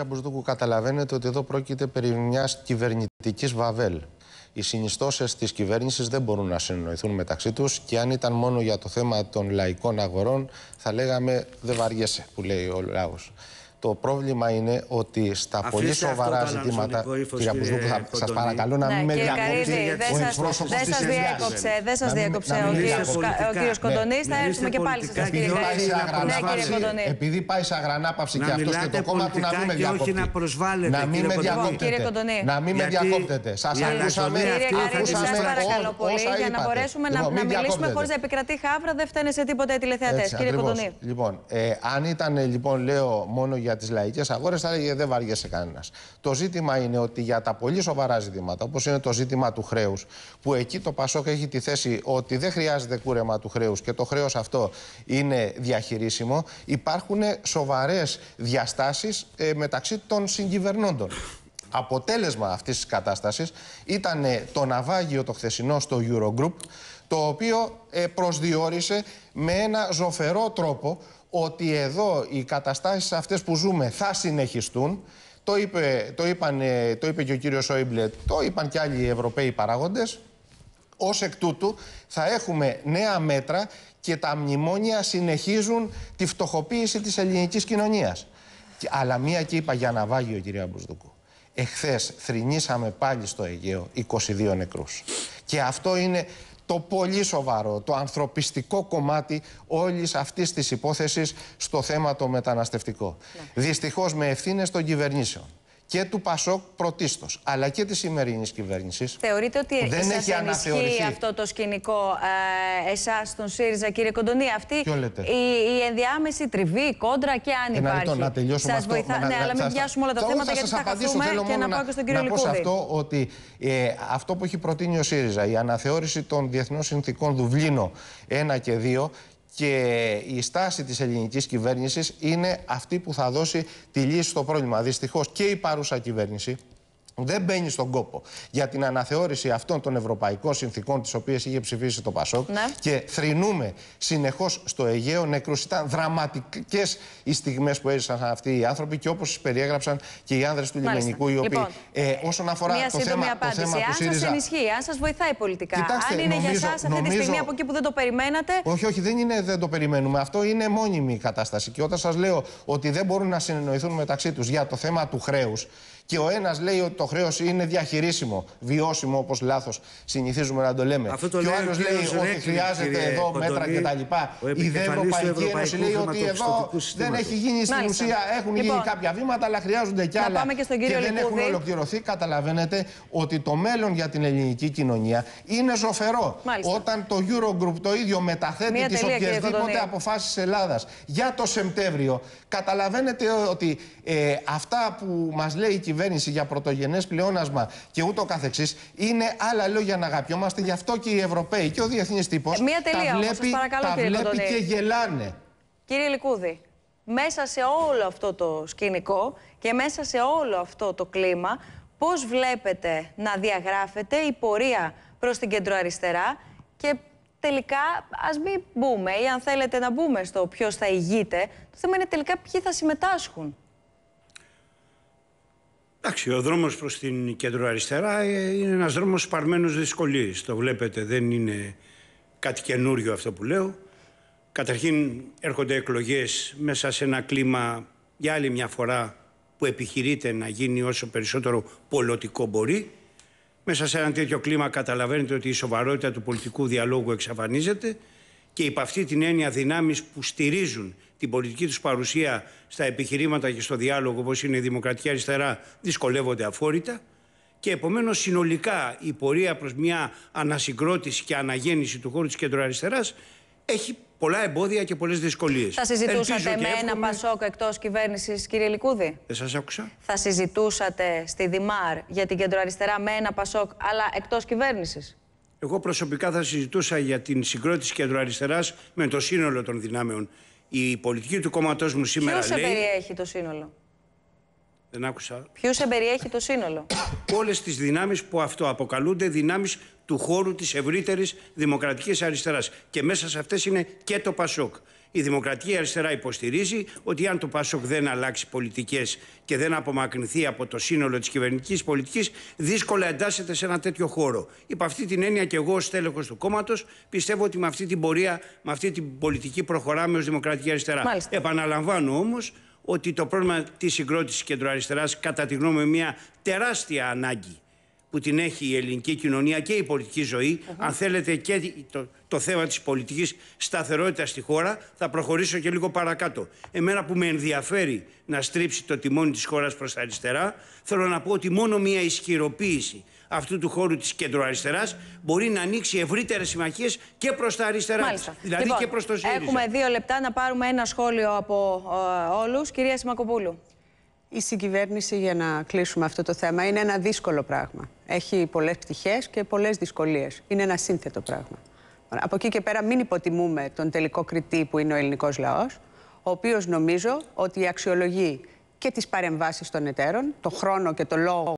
Κύριε Μπουσδούκου, καταλαβαίνετε ότι εδώ πρόκειται περί μιας κυβερνητικής βαβέλ. Οι συνιστώσεις της κυβέρνησης δεν μπορούν να συνεννοηθούν μεταξύ τους και αν ήταν μόνο για το θέμα των λαϊκών αγορών, θα λέγαμε Δεν βαριέσαι, που λέει ο λαός. Το πρόβλημα είναι ότι στα Αφήστε πολύ σοβαρά ζητήματα. Κύριε Απουσδούκου, θα σας παρακαλώ να ναι, μην με διακόψετε. Δεν σα διέκοψε, δεν σας διέκοψε ο κύριος ναι, Κοντονής. Θα έρθουμε και πάλι σε ναι, κύριε Επειδή πάει σε αγρανάπαυση και αυτός και το κόμμα του να μην με διακόπτει. Να μην με διακόπτετε. Να μην με διακόπτετε. Σας ακούσαμε. Σα παρακαλώ πολύ για να μπορέσουμε να λοιπόν, μιλήσουμε χωρίς να επικρατεί χάβρα. Δεν φταίνε σε τίποτα οι τηλεθεατές. Κύριε Κοντονή. Λοιπόν, ε, αν ήταν λοιπόν, λέω μόνο για για τις λαϊκές αγορές, θα δεν βαριέσαι κανένας. Το ζήτημα είναι ότι για τα πολύ σοβαρά ζητήματα, όπως είναι το ζήτημα του χρέους, που εκεί το Πασόκ έχει τη θέση ότι δεν χρειάζεται κούρεμα του χρέους και το χρέος αυτό είναι διαχειρίσιμο, υπάρχουν σοβαρές διαστάσεις ε, μεταξύ των συγκυβερνώντων. Αποτέλεσμα αυτής της κατάστασης ήταν ε, το ναυάγιο το χθεσινό στο Eurogroup, το οποίο ε, προσδιορίσε με ένα ζωφερό τρόπο ότι εδώ οι καταστάσεις αυτές που ζούμε θα συνεχιστούν. Το είπε, το είπαν, ε, το είπε και ο κύριος Σόιμπλε, το είπαν και άλλοι Ευρωπαίοι παράγοντες. Ως εκ τούτου θα έχουμε νέα μέτρα και τα μνημόνια συνεχίζουν τη φτωχοποίηση της ελληνικής κοινωνίας. Αλλά μία και είπα για ο κυρία Μπουσδούκου. Εχθές θρυνήσαμε πάλι στο Αιγαίο 22 νεκρούς. Και αυτό είναι το πολύ σοβαρό, το ανθρωπιστικό κομμάτι όλης αυτής της υπόθεσης στο θέμα το μεταναστευτικό. Ναι. Δυστυχώς με ευθύνες των κυβερνήσεων και του Πασόκ πρωτίστως, αλλά και της σημερινής κυβέρνησης. Θεωρείτε ότι δεν έχει αναθεωρηθεί αυτό το σκηνικό ε, εσάς, τον ΣΥΡΙΖΑ, κύριε Κοντονή, αυτή η, η, ενδιάμεση τριβή, κόντρα και αν υπάρχει. να τελειώσουμε σας αυτό. Βοηθά... Να, ναι, αλλά μην πιάσουμε όλα τα θέματα γιατί θα χαθούμε και να, πάω και στον κύριο να πω σε αυτό ότι ε, αυτό που έχει προτείνει ο ΣΥΡΙΖΑ, η αναθεώρηση των διεθνών συνθήκων Δουβλίνο 1 και 2 και η στάση της ελληνικής κυβέρνησης είναι αυτή που θα δώσει τη λύση στο πρόβλημα. Δυστυχώς και η παρούσα κυβέρνηση δεν μπαίνει στον κόπο για την αναθεώρηση αυτών των ευρωπαϊκών συνθήκων, Τις οποίες είχε ψηφίσει το Πασόκ. Ναι. Και θρυνούμε συνεχώς στο Αιγαίο νεκρούς Ήταν δραματικές οι στιγμές που έζησαν αυτοί οι άνθρωποι και όπως περιέγραψαν και οι άνδρες του Μάλιστα. λιμενικού, οι λοιπόν, ε, όσον αφορά το, θέμα, το θέμα αν του ΣΥΡΙΖΑ. Αν σας ενισχύει, αν σας βοηθάει πολιτικά. αν είναι για εσάς αυτή νομίζω, τη στιγμή από εκεί που δεν το περιμένατε. Όχι, όχι, δεν, είναι, δεν το περιμένουμε. Αυτό είναι μόνιμη η κατάσταση. Και όταν σας λέω ότι δεν μπορούν να συνεννοηθούν μεταξύ τους για το θέμα του χρέους. Και ο ένας λέει ότι το χρέος είναι διαχειρίσιμο, βιώσιμο όπως λάθος συνηθίζουμε να το λέμε. Αυτό και ο άλλο λέει ότι χρειάζεται εδώ μέτρα κτλ. Η Ευρωπαϊκή Ένωση λέει ότι εδώ δεν έχει γίνει στην ουσία, έχουν γίνει λοιπόν, κάποια βήματα, αλλά χρειάζονται κι άλλα. Και δεν έχουν ολοκληρωθεί. Καταλαβαίνετε ότι το μέλλον για την ελληνική κοινωνία είναι ζωφερό. Όταν το Eurogroup το ίδιο μεταθέτει τι οποιασδήποτε αποφάσει Ελλάδας για το Σεπτέμβριο, καταλαβαίνετε ότι ε, αυτά που μας λέει η κυβέρνηση για πρωτογενές πλεόνασμα και ούτω καθεξής. Είναι άλλα λόγια να αγαπιόμαστε. Γι' αυτό και οι Ευρωπαίοι και ο διεθνής τύπος ε, τα βλέπει, παρακαλώ, τα και γελάνε. Κύριε Λικούδη, μέσα σε όλο αυτό το σκηνικό και μέσα σε όλο αυτό το κλίμα, πώς βλέπετε να διαγράφεται η πορεία προς την κεντροαριστερά και τελικά ας μην μπούμε ή αν θέλετε να μπούμε στο ποιος θα ηγείται, το θέμα είναι τελικά ποιοι θα συμμετάσχουν. Εντάξει, ο δρόμος προς την κεντροαριστερά ε, είναι ένας δρόμος παρμένο δυσκολίες. Το βλέπετε, δεν είναι κάτι καινούριο αυτό που λέω. Καταρχήν έρχονται εκλογές μέσα σε ένα κλίμα για άλλη μια φορά που επιχειρείται να γίνει όσο περισσότερο πολιτικό μπορεί. Μέσα σε ένα τέτοιο κλίμα καταλαβαίνετε ότι η σοβαρότητα του πολιτικού διαλόγου εξαφανίζεται και υπ' αυτή την έννοια δυνάμεις που στηρίζουν την πολιτική τους παρουσία στα επιχειρήματα και στο διάλογο όπως είναι η Δημοκρατική Αριστερά δυσκολεύονται αφόρητα και επομένως συνολικά η πορεία προς μια ανασυγκρότηση και αναγέννηση του χώρου της κεντροαριστεράς έχει πολλά εμπόδια και πολλές δυσκολίες. Θα συζητούσατε με ένα Πασόκ εκτός κυβέρνησης, κύριε Λικούδη. Δεν σας άκουσα. Θα συζητούσατε στη Δημάρ για την κεντροαριστερά με ένα Πασόκ, αλλά εκτός κυβέρνησης. Εγώ προσωπικά θα συζητούσα για την συγκρότηση κεντροαριστερά με το σύνολο των δυνάμεων. Η πολιτική του κόμματός μου σήμερα Ποιος λέει. σε περιέχει το σύνολο. Δεν άκουσα. Ποιου εμπεριέχει το σύνολο. Όλες τις δυνάμεις που αυτοαποκαλούνται δυνάμεις του χώρου της ευρύτερης δημοκρατικής αριστεράς. Και μέσα σε αυτές είναι και το Πασόκ. Η Δημοκρατική Αριστερά υποστηρίζει ότι αν το Πασόκ δεν αλλάξει πολιτικές και δεν απομακρυνθεί από το σύνολο της κυβερνητικής πολιτικής, δύσκολα εντάσσεται σε ένα τέτοιο χώρο. Υπ' αυτή την έννοια και εγώ, ως τέλεχος του κόμματος, πιστεύω ότι με αυτή την πορεία, με αυτή την πολιτική προχωράμε ως Δημοκρατική Αριστερά. Μάλιστα. Επαναλαμβάνω όμως ότι το πρόβλημα της συγκρότησης κεντροαριστεράς, κατά τη γνώμη μου, μια τεράστια ανάγκη που την έχει η ελληνική κοινωνία και η πολιτική ζωή, αν θέλετε και το, το θέμα της πολιτικής σταθερότητας στη χώρα, θα προχωρήσω και λίγο παρακάτω. Εμένα που με ενδιαφέρει να στρίψει το τιμόνι της χώρας προς τα αριστερά, θέλω να πω ότι μόνο μια ισχυροποίηση αυτού του χώρου της κεντροαριστεράς μπορεί να ανοίξει ευρύτερες συμμαχίες και προς τα αριστερά. Μάλιστα. Δηλαδή λοιπόν, και προς το ΣΥΡΙΖΑ. Έχουμε δύο λεπτά να πάρουμε ένα σχόλιο από ε, όλους. Κυρία Σιμακοπούλου η συγκυβέρνηση, για να κλείσουμε αυτό το θέμα, είναι ένα δύσκολο πράγμα. Έχει πολλές πτυχές και πολλές δυσκολίες. Είναι ένα σύνθετο πράγμα. Από εκεί και πέρα, μην υποτιμούμε τον τελικό κριτή που είναι ο ελληνικός λαός, ο οποίος νομίζω ότι αξιολογεί και τις παρεμβάσεις των εταίρων, το χρόνο και το λόγο.